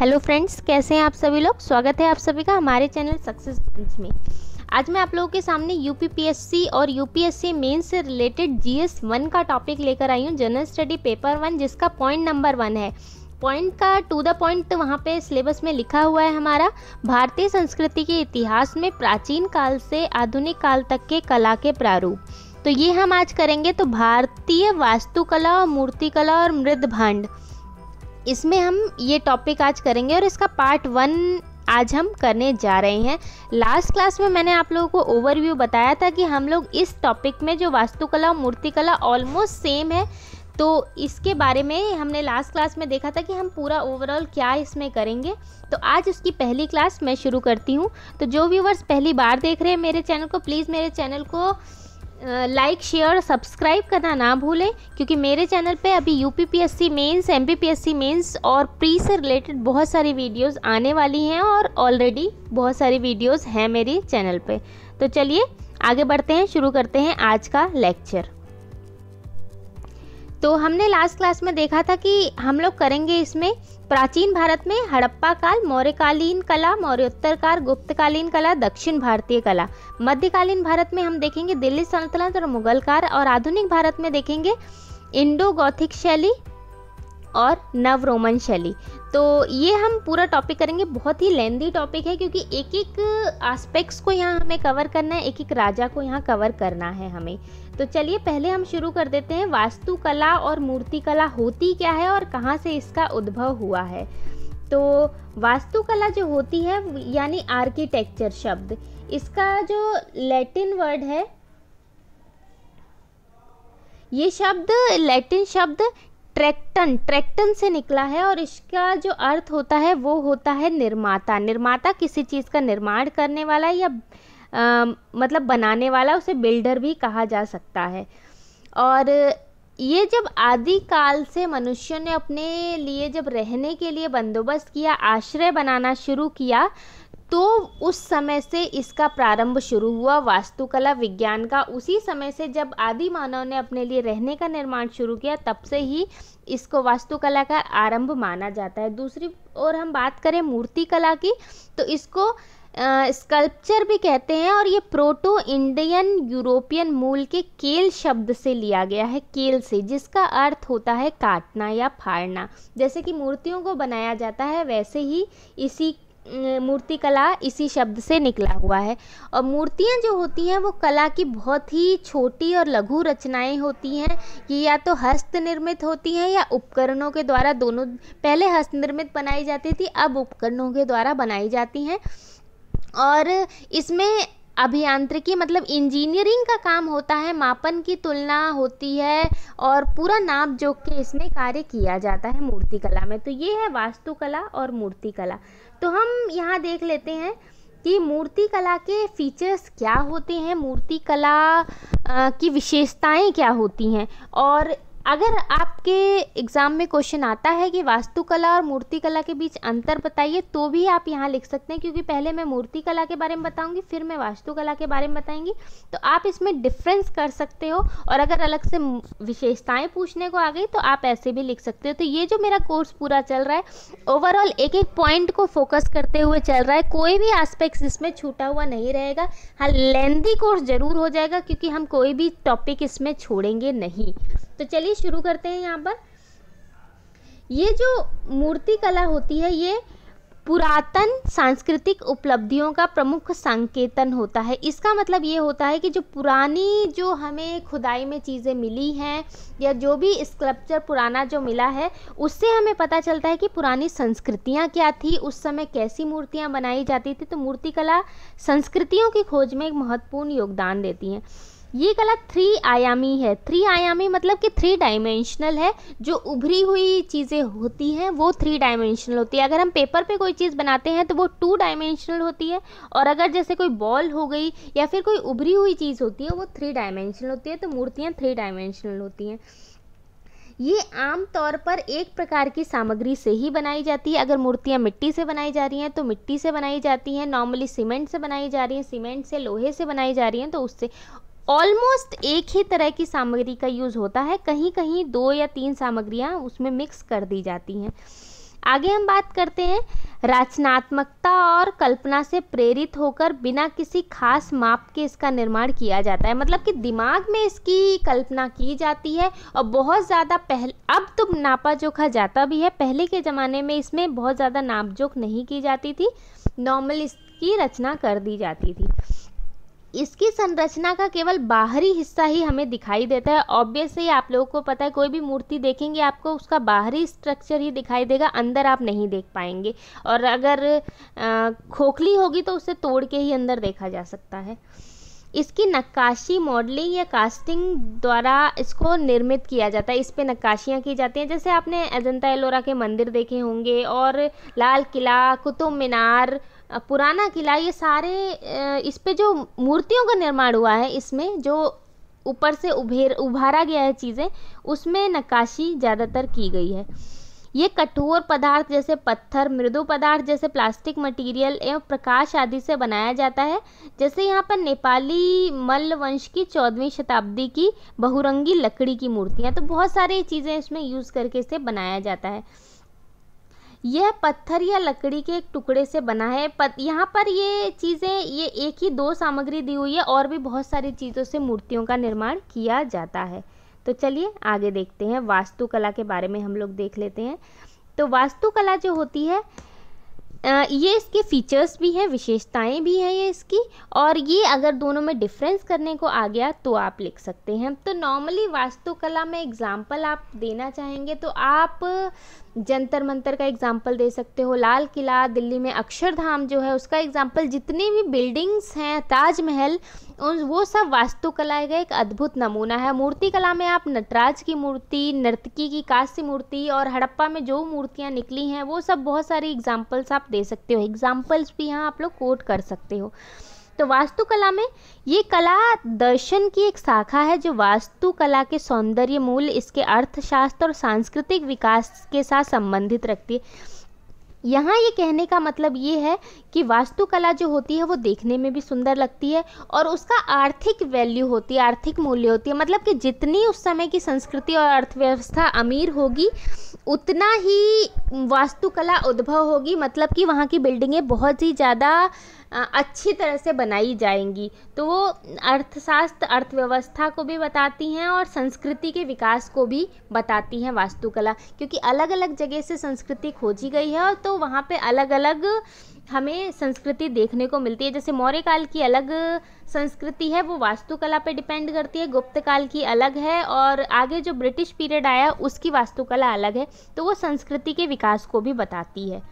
hello friends कैसे हैं आप सभी लोग स्वागत है आप सभी का हमारे चैनल सक्सेस ब्रांच में आज मैं आप लोगों के सामने यू और यूपीएससी मेंस से रिलेटेड जी वन का टॉपिक लेकर आई हूँ जनरल स्टडी पेपर वन जिसका पॉइंट नंबर वन है पॉइंट का टू द पॉइंट वहाँ पे सिलेबस में लिखा हुआ है हमारा भारतीय संस्कृति के इतिहास में प्राचीन काल से आधुनिक काल तक के कला के प्रारूप तो ये हम आज करेंगे तो भारतीय वास्तुकला और मूर्तिकला और मृदभांड भांड इसमें हम ये टॉपिक आज करेंगे और इसका पार्ट वन आज हम करने जा रहे हैं लास्ट क्लास में मैंने आप लोगों को ओवरव्यू बताया था कि हम लोग इस टॉपिक में जो वास्तुकला और मूर्तिकला ऑलमोस्ट सेम है तो इसके बारे में हमने लास्ट क्लास में देखा था कि हम पूरा ओवरऑल क्या इसमें करेंगे तो आज उसकी पहली क्लास मैं शुरू करती हूँ तो जो व्यूवर्स पहली बार देख रहे हैं मेरे चैनल को प्लीज़ मेरे चैनल को लाइक शेयर सब्सक्राइब करना ना भूलें क्योंकि मेरे चैनल पे अभी U P P S C mains M P P S C mains और प्री से रिलेटेड बहुत सारी वीडियोस आने वाली हैं और ऑलरेडी बहुत सारी वीडियोस हैं मेरी चैनल पे तो चलिए आगे बढ़ते हैं शुरू करते हैं आज का लेक्चर तो हमने लास्ट क्लास में देखा था कि हम लोग करेंगे इसमें प्राचीन भारत में हड़प्पा काल मौर्यकालीन कला मौर्योत्तर काल गुप्तकालीन कला दक्षिण भारतीय कला मध्यकालीन भारत में हम देखेंगे दिल्ली सल्तनत और मुगल काल और आधुनिक भारत में देखेंगे इंडो गौथिक शैली और नव रोमन शैली तो ये हम पूरा टॉपिक करेंगे बहुत ही लेंदी टॉपिक है क्योंकि एक एक आस्पेक्ट्स को यहाँ हमें कवर करना है एक एक राजा को यहाँ कवर करना है हमें तो चलिए पहले हम शुरू कर देते हैं वास्तुकला और मूर्तिकला होती क्या है और कहाँ से इसका उद्भव हुआ है तो वास्तुकला जो होती है यानी आर्किटेक्चर शब्द इसका जो लैटिन वर्ड है ये शब्द लैटिन शब्द ट्रैक्टन ट्रैक्टन से निकला है और इसका जो अर्थ होता है वो होता है निर्माता निर्माता किसी चीज़ का निर्माण करने वाला या आ, मतलब बनाने वाला उसे बिल्डर भी कहा जा सकता है और ये जब आदिकाल से मनुष्यों ने अपने लिए जब रहने के लिए बंदोबस्त किया आश्रय बनाना शुरू किया तो उस समय से इसका प्रारंभ शुरू हुआ वास्तुकला विज्ञान का उसी समय से जब आदि मानव ने अपने लिए रहने का निर्माण शुरू किया तब से ही इसको वास्तुकला का आरंभ माना जाता है दूसरी और हम बात करें मूर्तिकला की तो इसको स्कल्पचर भी कहते हैं और ये प्रोटो इंडियन यूरोपियन मूल के केल शब्द से लिया गया है केल से जिसका अर्थ होता है काटना या फाड़ना जैसे कि मूर्तियों को बनाया जाता है वैसे ही इसी मूर्तिकला इसी शब्द से निकला हुआ है और मूर्तियां जो होती हैं वो कला की बहुत ही छोटी और लघु रचनाएं होती हैं ये या तो हस्त निर्मित होती हैं या उपकरणों के द्वारा दोनों पहले हस्त निर्मित बनाई जाती थी अब उपकरणों के द्वारा बनाई जाती हैं और इसमें अभियांत्रिकी मतलब इंजीनियरिंग का काम होता है मापन की तुलना होती है और पूरा नाप जोख के इसमें कार्य किया जाता है मूर्तिकला में तो ये है वास्तुकला और मूर्तिकला तो हम यहाँ देख लेते हैं कि मूर्तिकला के फीचर्स क्या होते हैं मूर्तिकला की विशेषताएं क्या होती हैं और अगर आप आपके एग्ज़ाम में क्वेश्चन आता है कि वास्तुकला और मूर्तिकला के बीच अंतर बताइए तो भी आप यहाँ लिख सकते हैं क्योंकि पहले मैं मूर्तिकला के बारे में बताऊँगी फिर मैं वास्तुकला के बारे में बताएंगी तो आप इसमें डिफ्रेंस कर सकते हो और अगर अलग से विशेषताएँ पूछने को आ गई तो आप ऐसे भी लिख सकते हो तो ये जो मेरा कोर्स पूरा चल रहा है ओवरऑल एक एक पॉइंट को फोकस करते हुए चल रहा है कोई भी एस्पेक्ट्स इसमें छूटा हुआ नहीं रहेगा हाँ लेंदी कोर्स ज़रूर हो जाएगा क्योंकि हम कोई भी टॉपिक इसमें छोड़ेंगे नहीं तो चलिए शुरू करते हैं यहाँ पर ये जो मूर्ति कला होती है ये पुरातन सांस्कृतिक उपलब्धियों का प्रमुख संकेतन होता है इसका मतलब ये होता है कि जो पुरानी जो हमें खुदाई में चीज़ें मिली हैं या जो भी स्कल्पचर पुराना जो मिला है उससे हमें पता चलता है कि पुरानी संस्कृतियाँ क्या थी उस समय कैसी मूर्तियाँ बनाई जाती थी तो मूर्तिकला संस्कृतियों की खोज में एक महत्वपूर्ण योगदान देती हैं ये कला थ्री आयामी है थ्री आयामी मतलब कि थ्री डायमेंशनल है जो उभरी हुई चीज़ें होती हैं वो थ्री डायमेंशनल होती है अगर हम पेपर पे कोई चीज़ बनाते हैं तो वो टू डायमेंशनल होती है और अगर जैसे कोई बॉल हो गई या फिर कोई उभरी हुई चीज़ होती है वो थ्री डायमेंशनल होती है तो मूर्तियाँ थ्री डायमेंशनल होती हैं ये आम तौर पर एक प्रकार की सामग्री से ही बनाई जाती है अगर मूर्तियाँ मिट्टी से बनाई जा रही हैं तो मिट्टी से बनाई जाती हैं नॉर्मली सीमेंट से बनाई जा रही हैं सीमेंट से लोहे से बनाई जा रही हैं तो उससे ऑलमोस्ट एक ही तरह की सामग्री का यूज़ होता है कहीं कहीं दो या तीन सामग्रियाँ उसमें मिक्स कर दी जाती हैं आगे हम बात करते हैं रचनात्मकता और कल्पना से प्रेरित होकर बिना किसी खास माप के इसका निर्माण किया जाता है मतलब कि दिमाग में इसकी कल्पना की जाती है और बहुत ज़्यादा पहले अब तो नापा जोखा जाता भी है पहले के ज़माने में इसमें बहुत ज़्यादा नापजोक नहीं की जाती थी नॉर्मल इसकी रचना कर दी जाती थी इसकी संरचना का केवल बाहरी हिस्सा ही हमें दिखाई देता है ऑब्वियसली आप लोगों को पता है कोई भी मूर्ति देखेंगे आपको उसका बाहरी स्ट्रक्चर ही दिखाई देगा अंदर आप नहीं देख पाएंगे और अगर खोखली होगी तो उसे तोड़ के ही अंदर देखा जा सकता है इसकी नक्काशी मॉडलिंग या कास्टिंग द्वारा इसको निर्मित किया जाता है इस पर नक्काशियाँ की जाती हैं जैसे आपने अजंता एलोरा के मंदिर देखे होंगे और लाल किला कुतुब मीनार पुराना किला ये सारे इस पे जो मूर्तियों का निर्माण हुआ है इसमें जो ऊपर से उभेर उभारा गया है चीज़ें उसमें नक्काशी ज़्यादातर की गई है ये कठोर पदार्थ जैसे पत्थर मृदु पदार्थ जैसे प्लास्टिक मटेरियल एवं प्रकाश आदि से बनाया जाता है जैसे यहाँ पर नेपाली मल्ल वंश की चौदहवीं शताब्दी की बहुरंगी लकड़ी की मूर्तियाँ तो बहुत सारी चीज़ें इसमें यूज़ करके इसे बनाया जाता है यह पत्थर या लकड़ी के एक टुकड़े से बना है यहाँ पर ये चीज़ें ये एक ही दो सामग्री दी हुई है और भी बहुत सारी चीज़ों से मूर्तियों का निर्माण किया जाता है तो चलिए आगे देखते हैं वास्तुकला के बारे में हम लोग देख लेते हैं तो वास्तुकला जो होती है ये इसके फीचर्स भी हैं विशेषताएं भी हैं ये इसकी और ये अगर दोनों में डिफरेंस करने को आ गया तो आप लिख सकते हैं तो नॉर्मली वास्तुकला में एग्ज़ाम्पल आप देना चाहेंगे तो आप जंतर मंतर का एग्ज़ाम्पल दे सकते हो लाल किला दिल्ली में अक्षरधाम जो है उसका एग्ज़ाम्पल जितनी भी बिल्डिंग्स हैं ताजमहल उन वो सब वास्तुकला का एक अद्भुत नमूना है मूर्तिकला में आप नटराज की मूर्ति नर्तकी की कांस्य मूर्ति और हड़प्पा में जो मूर्तियाँ निकली हैं वो सब बहुत सारी एग्ज़ाम्पल्स आप दे सकते हो एग्ज़ाम्पल्स भी यहाँ आप लोग कोट कर सकते हो तो वास्तुकला में ये कला दर्शन की एक शाखा है जो वास्तुकला के सौंदर्य मूल्य इसके अर्थशास्त्र और सांस्कृतिक विकास के साथ संबंधित रखती है यहाँ ये कहने का मतलब ये है कि वास्तुकला जो होती है वो देखने में भी सुंदर लगती है और उसका आर्थिक वैल्यू होती है आर्थिक मूल्य होती है मतलब कि जितनी उस समय की संस्कृति और अर्थव्यवस्था अमीर होगी उतना ही वास्तुकला उद्भव होगी मतलब कि वहाँ की बिल्डिंगें बहुत ही ज़्यादा अच्छी तरह से बनाई जाएंगी तो वो अर्थशास्त्र अर्थव्यवस्था को भी बताती हैं और संस्कृति के विकास को भी बताती हैं वास्तुकला क्योंकि अलग अलग जगह से संस्कृति खोजी गई है और तो वहाँ पे अलग अलग हमें संस्कृति देखने को मिलती है जैसे मौर्य काल की अलग संस्कृति है वो वास्तुकला पे डिपेंड करती है गुप्त काल की अलग है और आगे जो ब्रिटिश पीरियड आया उसकी वास्तुकला अलग है तो वो संस्कृति के विकास को भी बताती है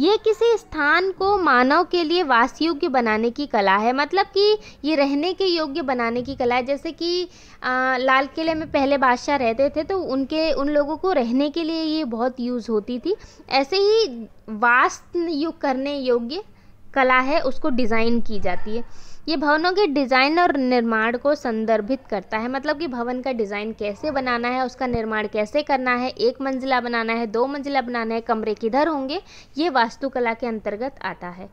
ये किसी स्थान को मानव के लिए वासयोग्य बनाने की कला है मतलब कि ये रहने के योग्य बनाने की कला है जैसे कि आ, लाल किले में पहले बादशाह रहते थे तो उनके उन लोगों को रहने के लिए ये बहुत यूज़ होती थी ऐसे ही वास युग करने योग्य कला है उसको डिज़ाइन की जाती है ये भवनों के डिज़ाइन और निर्माण को संदर्भित करता है मतलब कि भवन का डिज़ाइन कैसे बनाना है उसका निर्माण कैसे करना है एक मंजिला बनाना है दो मंजिला बनाना है कमरे किधर होंगे ये वास्तुकला के अंतर्गत आता है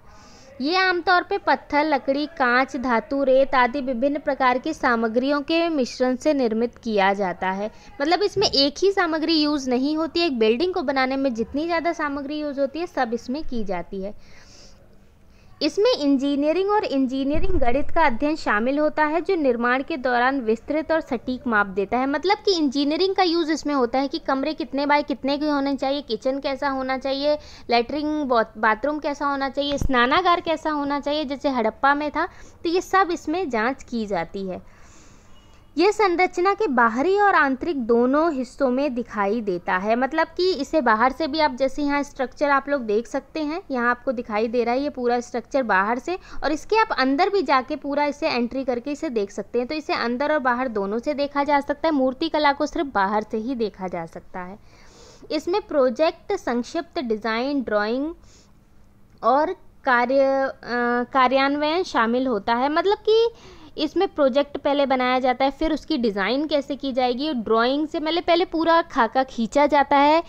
ये आमतौर पर पत्थर लकड़ी कांच धातु रेत आदि विभिन्न प्रकार की सामग्रियों के मिश्रण से निर्मित किया जाता है मतलब इसमें एक ही सामग्री यूज़ नहीं होती एक बिल्डिंग को बनाने में जितनी ज़्यादा सामग्री यूज़ होती है सब इसमें की जाती है इसमें इंजीनियरिंग और इंजीनियरिंग गणित का अध्ययन शामिल होता है जो निर्माण के दौरान विस्तृत और सटीक माप देता है मतलब कि इंजीनियरिंग का यूज़ इसमें होता है कि कमरे कितने बाय कितने के होने चाहिए किचन कैसा होना चाहिए लेटरिंग बाथरूम कैसा होना चाहिए स्नानागार कैसा होना चाहिए जैसे हड़प्पा में था तो ये सब इसमें जाँच की जाती है ये संरचना के बाहरी और आंतरिक दोनों हिस्सों में दिखाई देता है मतलब कि इसे बाहर से भी आप जैसे यहाँ स्ट्रक्चर आप लोग देख सकते हैं यहाँ आपको दिखाई दे रहा है ये पूरा स्ट्रक्चर बाहर से और इसके आप अंदर भी जाके पूरा इसे एंट्री करके इसे देख सकते हैं तो इसे अंदर और बाहर दोनों से देखा जा सकता है मूर्ति कला को सिर्फ बाहर से ही देखा जा सकता है इसमें प्रोजेक्ट संक्षिप्त डिज़ाइन ड्राइंग और कार्य कार्यान्वयन शामिल होता है मतलब कि इसमें प्रोजेक्ट पहले बनाया जाता है फिर उसकी डिज़ाइन कैसे की जाएगी ड्राइंग से मतलब पहले पूरा खाका खींचा जाता है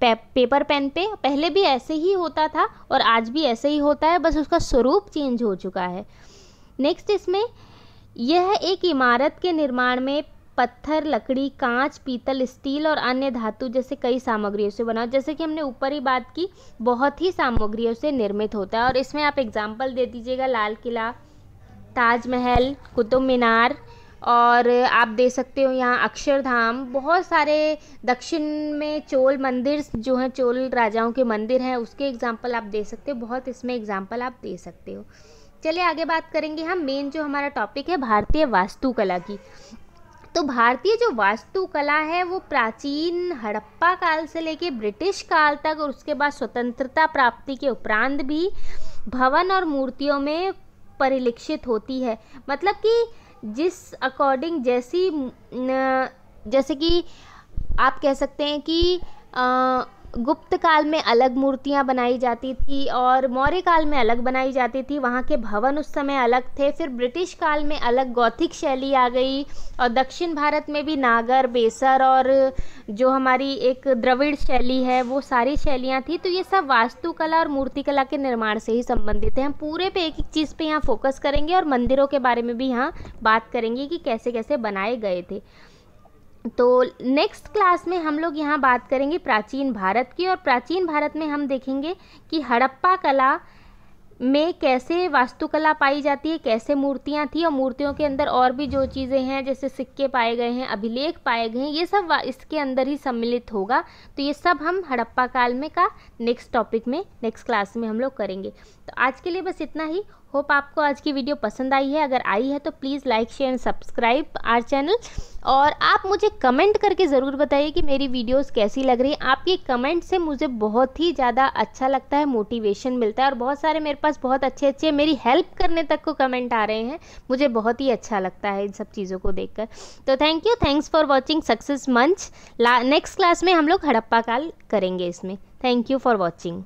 पे, पेपर पेन पे पहले भी ऐसे ही होता था और आज भी ऐसे ही होता है बस उसका स्वरूप चेंज हो चुका है नेक्स्ट इसमें यह एक इमारत के निर्माण में पत्थर लकड़ी कांच पीतल स्टील और अन्य धातु जैसे कई सामग्रियों से बना जैसे कि हमने ऊपर ही बात की बहुत ही सामग्रियों से निर्मित होता है और इसमें आप एग्जाम्पल दे दीजिएगा लाल किला ताजमहल कुतुब मीनार और आप दे सकते हो यहाँ अक्षरधाम बहुत सारे दक्षिण में चोल मंदिर जो हैं चोल राजाओं के मंदिर हैं उसके एग्ज़ाम्पल आप दे सकते हो बहुत इसमें एग्ज़ाम्पल आप दे सकते हो चलिए आगे बात करेंगे हम मेन जो हमारा टॉपिक है भारतीय वास्तुकला की तो भारतीय जो वास्तुकला है वो प्राचीन हड़प्पा काल से लेके ब्रिटिश काल तक और उसके बाद स्वतंत्रता प्राप्ति के उपरांत भी भवन और मूर्तियों में परिलक्षित होती है मतलब कि जिस अकॉर्डिंग जैसी जैसे कि आप कह सकते हैं कि गुप्त काल में अलग मूर्तियां बनाई जाती थी और मौर्य काल में अलग बनाई जाती थी वहाँ के भवन उस समय अलग थे फिर ब्रिटिश काल में अलग गौथिक शैली आ गई और दक्षिण भारत में भी नागर बेसर और जो हमारी एक द्रविड़ शैली है वो सारी शैलियाँ थी तो ये सब वास्तुकला और मूर्तिकला के निर्माण से ही संबंधित है हम पूरे पे एक एक चीज़ पे यहाँ फोकस करेंगे और मंदिरों के बारे में भी यहाँ बात करेंगे कि कैसे कैसे बनाए गए थे तो नेक्स्ट क्लास में हम लोग यहाँ बात करेंगे प्राचीन भारत की और प्राचीन भारत में हम देखेंगे कि हड़प्पा कला में कैसे वास्तुकला पाई जाती है कैसे मूर्तियाँ थी और मूर्तियों के अंदर और भी जो चीज़ें हैं जैसे सिक्के पाए गए हैं अभिलेख पाए गए हैं ये सब इसके अंदर ही सम्मिलित होगा तो ये सब हम हड़प्पा काल में का नेक्स्ट टॉपिक में नेक्स्ट क्लास में हम लोग करेंगे तो आज के लिए बस इतना ही होप आपको आज की वीडियो पसंद आई है अगर आई है तो please like share and subscribe our channel और आप मुझे कमेंट करके ज़रूर बताइए कि मेरी वीडियोस कैसी लग रही हैं आपके कमेंट से मुझे बहुत ही ज़्यादा अच्छा लगता है मोटिवेशन मिलता है और बहुत सारे मेरे पास बहुत अच्छे अच्छे मेरी हेल्प करने तक को कमेंट आ रहे हैं मुझे बहुत ही अच्छा लगता है इन सब चीज़ों को कर तो thank you thanks for watching success मंच नेक्स्ट क्लास में हम लोग हड़प्पा काल करेंगे इसमें थैंक यू फॉर वॉचिंग